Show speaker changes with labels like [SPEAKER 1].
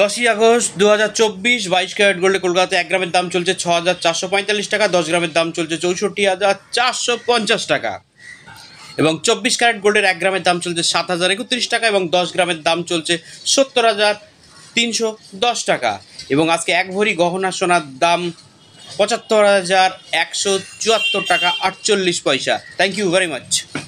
[SPEAKER 1] দশই আগস্ট দু হাজার চব্বিশ বাইশ ক্যারেট গোল্ডে কলকাতায় এক গ্রামের দাম চলছে ছ হাজার চারশো পঁয়তাল্লিশ টাকা দশ গ্রামের দাম চলছে চৌষট্টি হাজার চারশো পঞ্চাশ টাকা এবং চব্বিশ ক্যারেট গোল্ডের এক গ্রামের দাম চলছে সাত হাজার একত্রিশ টাকা এবং দশ গ্রামের দাম চলছে সত্তর হাজার তিনশো দশ টাকা এবং আজকে এক ভরি গহনা সোনার দাম পঁচাত্তর হাজার একশো চুয়াত্তর টাকা আটচল্লিশ পয়সা থ্যাংক ইউ ভেরি মাচ